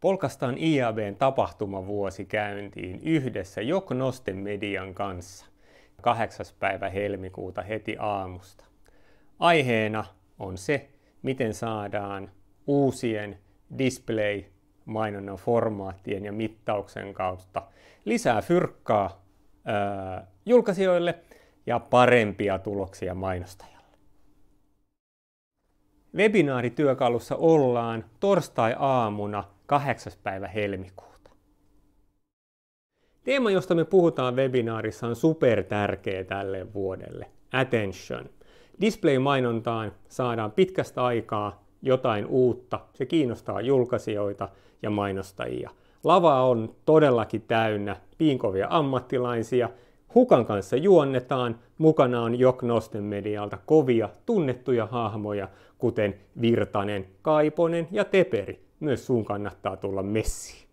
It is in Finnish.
Polkastaan IABn tapahtumavuosi käyntiin yhdessä Joknosten median kanssa 8. päivä helmikuuta heti aamusta. Aiheena on se, miten saadaan uusien display-mainonnan formaattien ja mittauksen kautta lisää fyrkkaa ää, julkaisijoille ja parempia tuloksia mainostajalle. Webinaarityökalussa ollaan torstai-aamuna 8. päivä helmikuuta. Teema, josta me puhutaan webinaarissa, on tärkeä tälle vuodelle. Attention. Display-mainontaan saadaan pitkästä aikaa jotain uutta. Se kiinnostaa julkaisijoita ja mainostajia. Lava on todellakin täynnä piinkovia ammattilaisia. Hukan kanssa juonnetaan. Mukana on Joknosten medialta kovia tunnettuja hahmoja, kuten Virtanen, Kaiponen ja Teperi myös sun kannattaa tulla messiin.